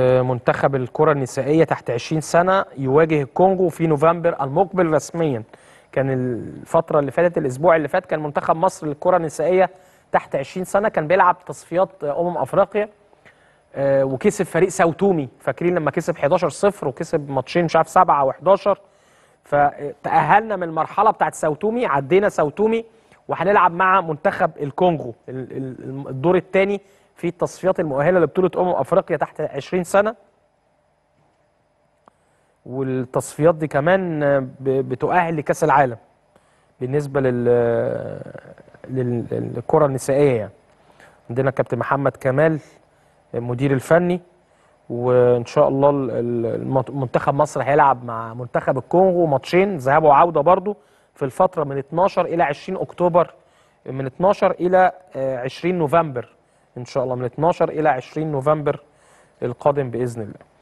منتخب الكرة النسائية تحت 20 سنة يواجه الكونغو في نوفمبر المقبل رسميا كان الفترة اللي فاتت الأسبوع اللي فات كان منتخب مصر للكرة النسائية تحت 20 سنة كان بيلعب تصفيات أمم أفريقيا آه، وكسب فريق ساوتومي فاكرين لما كسب 11-0 وكسب ماتشين مش عارف 7 و 11 فتأهلنا من المرحلة بتاعت ساوتومي عدينا ساوتومي وهنلعب مع منتخب الكونغو الدور الثاني في التصفيات المؤهله لبطوله امم افريقيا تحت 20 سنه والتصفيات دي كمان بتؤهل لكاس العالم بالنسبه لل للكره النسائيه يعني عندنا كابتن محمد كمال المدير الفني وان شاء الله المنتخب مصر هيلعب مع منتخب الكونغو ماتشين ذهاب وعوده برضو في الفتره من 12 الى 20 اكتوبر من 12 الى 20 آه، نوفمبر ان شاء الله من 12 الى 20 نوفمبر القادم باذن الله